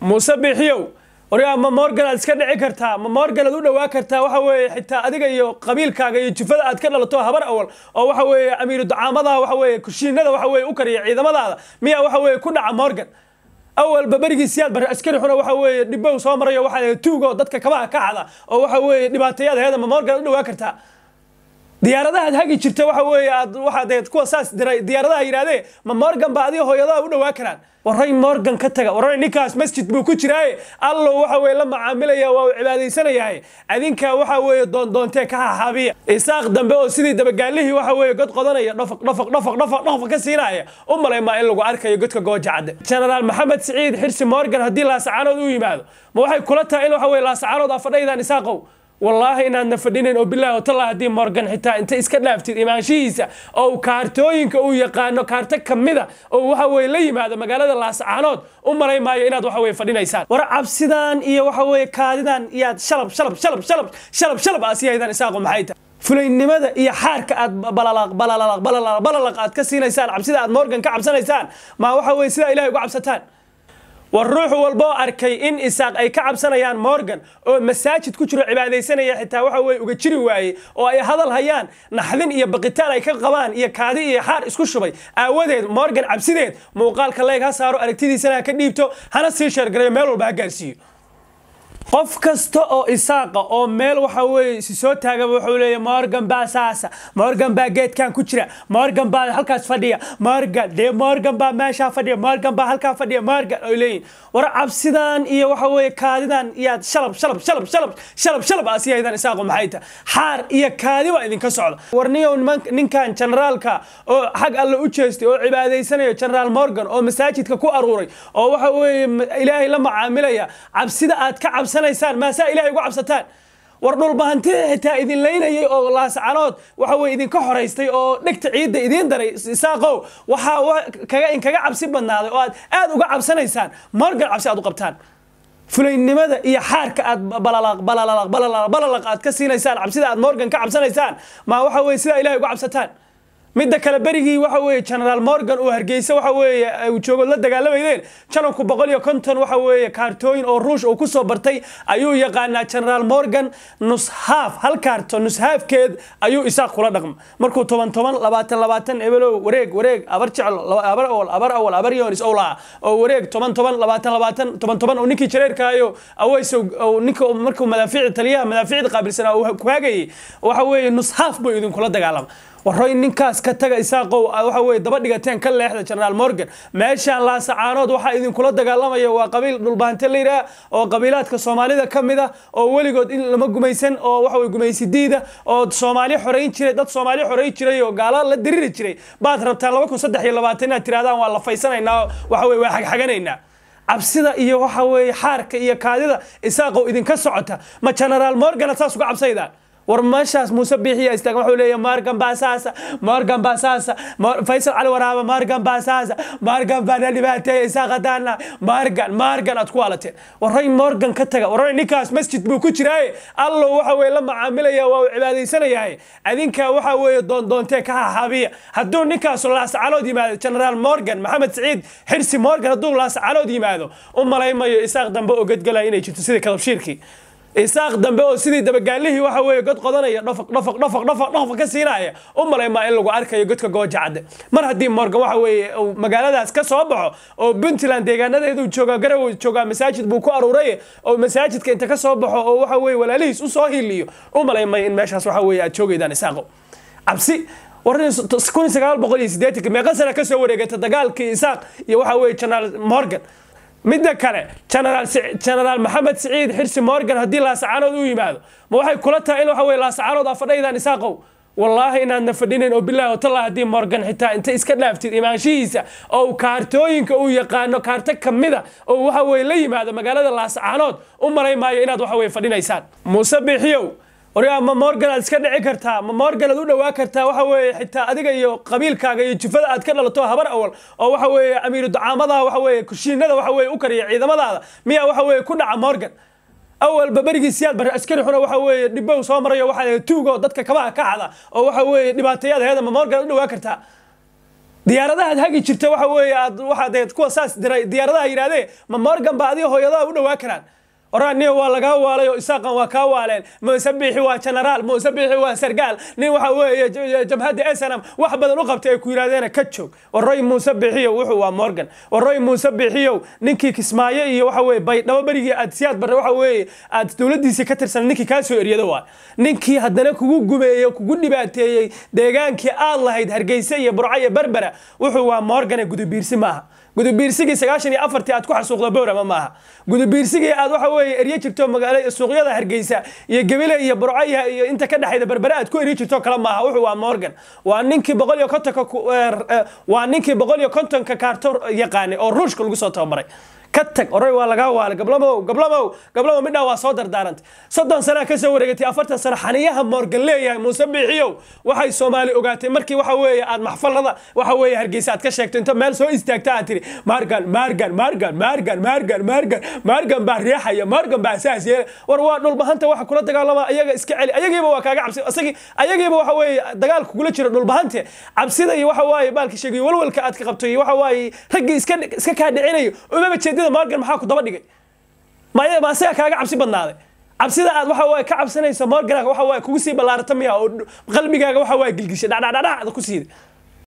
muuse biixiyow waryaa ma morgan aad iska dhici kartaa ma morgan aad u dhawaa kartaa waxa weeye xitaa adiga iyo qabiilkaaga iyo jufada aad ka dhalato habar awal oo waxa weeye amiiru ducaamadaha waxa weeye kushiinada waxa weeye u kariya ciidamadaada miyaa waxa weeye ku dhaca morgan awalba berigiisiyaad bar askari xuna waxa weeye dhibow soo marayo waxaa tuugo dadka kabaha ka cada oo waxa weeye dhibaatayaad heeda ma morgan moorgalaad u dhawaa kartaa diyaaradaha ad hagi jirta waxa weeye aad waxaa dee kuwa saas diray diyaaradaha yidhahdee ma morgan ba adiga hooyadaha u dhawaa karaan waray morgan ka taga waray ninkaas masjid buu ku jiraaye allow waxa weeye la macaamilaya waa uu cibaadaysanayahay adinka waxa weeye doondoontee ka hahaabiya isaaq dambe oo sidii dabagaalihii waxa weeye god qodanaya dhofaq dhofaq dhofaq dhofaq dhofaq ka siinaya u malay in lagu arkayo godka gooja cadde jenaraal maxamed siciid xirsi morgan haddii laasacaanood u yimaado ma waxay kula tahay in waxa weeye laasacaanood afadhaydaan isaaqow wallaahi inaadna fadhinayn oo bilahi oo haddii morgan xitaa inta iska dhaaftid imaanshihiisa oo kaartooyinka uu yaqaano kaarto ka mida oo waxa weye la yimaado magaalada laascaanood u malay maayo inaad waxa weye fadhinaysaan war cabsidaan iyo waxa weye kaadidan iyaad shalab shalab shalab shalab shalab shalab asiyaydaan isaaqu maxay tahay fulaynimada iyo xaarka aad balaqbalaqbalaqbalaq aad ka siinaysaan cabsida aad morgan ka cabsanaysaan maa waxa weye sidaa ilahay uga cabsataan war ruux walboo arkay in isaaq ay ka cabsanayaan morgan oo masaajid ku jiro cibaadaysanaya xitaa waxa weye uga jiri waayey oo ay hadal hayaan naxdin iyo baqitaan ay ka qabaan iyo kaadi iyo xaar isku shubay aawadeed morgan cabsideed muuqaalka leeg ha saaro aragtidiisana ha ka dhiibto hana sii sheergarayo meel walba ha gaarsiiyo qof kasta oo isaaqa oo meel waxa weye isi soo taagaba wuxuu leeya morgan baa saasa morgan baa geedkan ku jira morgan baa halkaas fadhiya morgan dee morgan baa meeshaa fadhiya morgan baa halkaa fadhiya morgan oo leeyihin war cabsidan iyo waxa weye kaadidan iyaad shalab shalab shalab shalab shalab shalab asiyaydaan isaaqo maxay tahay xaar iyo kaadi baa idinka socda war niyow ninkan generaalka oo xag alle u jeestay oo cibaadaysanayo generaal morgan oo masaajidka ku aruuray oo waxa weye ilaahay la macaamilaya cabsida aad ka cabsan codsanaysaan maasaa ilaahay uga cabsataan war dhulbahantida xitaa idin laynayay oo laascanood waxa weye idinka horaystay oo dhegta ciidda idiin daray isaaqow waxaa kaga in kaga cabsi badnaaday oo aad aada uga cabsanaysaan margal cabsi aad u qabtaan fulaynimada iyo xaarka aad balalaq aad ka siinaysaan cabsida aad morgan ka cabsanaysaan maa waxa weye sidaa ilahay uga cabsataan midda kale berigii waxa weeye genaraal morgan oo hargeysa waxa weeye uu joogo la dagaalamayeen janabku boqol iyo konton waxa weeye kaartooyin oo ruush uu kusoo bartay ayuu yaqaanaa general morgan nus haaf hal kaarto nus haafkeed ayuu isaaq kula dhaqma markuu toban toban labaatan labaatan ebelow wareeg wareeg abar jeclo abar awal abar awal abar yoonis ow laa oo wareeg toban toban labaatan labaatan toban toban oo ninkii jareerkaayo aweysow ninka markuu madaafiici taliyaha madaafiicda qaabilsanaa uu ku hagayay waxa weeye nus haaf buu idinkula dagaalama waroy ninkaas ka taga isaaqo ah, waxa weye daba dhigateen ka leexda general morgan meeshaan laasacaanood waxaa idinkula dagaalamaya waa qabiil dhulbahanti la yidhaha oo qabiilaadka soomaalida ka mid ah oo weligood in lama gumaysan oo waxawey gumaysidiida oo soomaali xorayn jiray dad soomaali xorayn jiray oo gaalo la diriri jiray baad rabtaan laba kun saddex iyo labaatan inaad tirahdaan waa la faysanaynaa oo waxa weye waa xagxaganaynaa cabsida iyo waxa weeye xaarka iyo kaadida isaaqow idinka socota ma genaraal morgan saas uga cabsaydaan war meeshaas muuse biixiya istaag wuxuu leeyahay maargan baa saasa maargan baa saasa faysal cali waraaba maargan baa saasa maargan baa na dhibaateeya isaaq maargan maargan aad ku alateen waray morgan ka taga waray ninkaas masjid buu ku jiraaye allow waxa weye la macaamilaya waa uu cibaadaysanayahay adinka waxa weeye doondoontee ka hahabiya hadduu ninkaas laascalood yimaado generaal morgan maxamed saciid xirsi morgan hadduu laascalood yimaado u malaymayo isaaq dambe oo gadgalaya inay jirto sidii kadabshiirkii isaaq dambe oo sidii dabagaalihii waxa weeye god qodanaya dhafaq dhafaq dhafaq dhafaq dhafaq ka siinaya u malaymaa in lagu arkayo godka gooja cadde mar haddii morgan waxa weeye uu magaaladaas ka soo baxo oo puntland deegaanadeeduu joogaa garawow joogaa masaajid buu ku aruuraye oo masaajidka inta ka soo baxo oo waxa weeye walaalihiis u soo hiiliyo u malaymay in meeshaas waxa weeye aad joogaydaan isaaqo cabsi warrin kun sagaal boqol iyo siddeetanka meeqa sana ka soo wareegata dagaalkii isaaq iyo waxa weeye janaal morgan midda kale jenaraal maxamed siciid xirsi morgan haddii laascaanood u yimaado ma waxay kula tahay in waxa wey laascaanood aa fadhaydaan isaaqow wallaahi inaadna fadhinayn oo bilahi otalla haddii morgan xitaa inta iska dhaaftid imaanshihiisa oo kaartooyinka uu yaqaano kaarto ka mida oo waxa weye la yimaado magaalada laascaanood u malay maayo inaad waxa weye fadhinaysaan muuse bixiyow ma morgan aad iska dhici kartaa ma morgan aad u dhawaa kartaa waxa weeye xitaa adiga iyo qabiilkaaga iyo jufada aad ka dhalato habar awal oo waxa weeye amiiru ducaamadaha waxa weeye kushiinada waxa weeye u kariya ciidamadaada miyaa waxa weeye ku dhaca morgan awalba berigiisiyaad bar askari xuna waxa weeye dhibow soo marayo waxaa leedahay dadka kabaha ka xada oo waxa weeye dhibaateyaad heeda ma morgan aad u dhawaa kartaa diyaaradahaad hagi jirta waxa weeye aad waxaad kuwa saas diray diyaaradaha yidhahdee ma morgan ba adiga hooyadaha u dhawaa karaan oraa nin waa lagaa waalayo isaaqan waa kaa waaleen muuse mosabiixi waa genaraal mosabiixi waa sargaal nin waxa weeye jabhadda snam wax badan u qabtay ay ku yidhahdeena ka joog waroy muuse bixiyow wuxuu waa morgan waroy muuse bixiyow ninkii kismaayo iyo waxa weye baydhabo berigii aad siyaad barre waxa weeye aad dowladdiisii ka tirsan ninkii kaasoo soo eryada waa ninkii haddana kugu gumeeyey kugu dhibaateeyey deegaankii aad lahayd hargeyse iyo burca iyo berbera wuxuu waa morgane gudubiirsi maaha gudubiirsigii sagaashan iyo afartii aad ku xasuuqdo bowrama maaha gudubiirsigii aad waxa weeye eryo jirto magaala suuqyada hargeysa iyo gebile iyo burcaya iyo inta ka dhexayda berbere aad ku eryo jirto kale maaha wuxuu waa morgan waa ninkii boqol iyo kontonka er, er, waa ninkii boqol iyo kontonka kaartor yaqaanay oo ruushka lagu soo tababaray ka tag oray waa lagaa waala gablamow gablamow gablamow midhaa waa soo dardaarantay soddon sanaa kasoo wareegatay afartan sana xaniyaha moorgan leeyahay muuse biixiyow waxay soomaali ogaatay markii waxa weeye aad maxfalada waxa weeye hargeysa aad ka sheegto inta meel soo istaagta aad tiri maargan maargan maargan maargan maargan maargan maargan baa riixaya maargan baa saas yeela war waa dhulbahanta waxa kula dagaalama iyaga iska celi ayagiiba waa kaaga cabsi isagii ayagiiba waxa weeye dagaalka kula jira dhulbahante cabsida iyo waxa waaye baalka sheegiyo walwalka aad ka qabto iyo waxa waaye raggii iska iska kaa dhicinayo umaba jeed sindida morgan maxaa ku daba dhigay ma isaga kaaga cabsi badnaaday cabsida aad waxa waaye ka cabsanayso morgan waxa waaye kugu sii ballaarata miya oo qalbigaaga waxa waaye gilgishay dhadhadhadhac ku siiday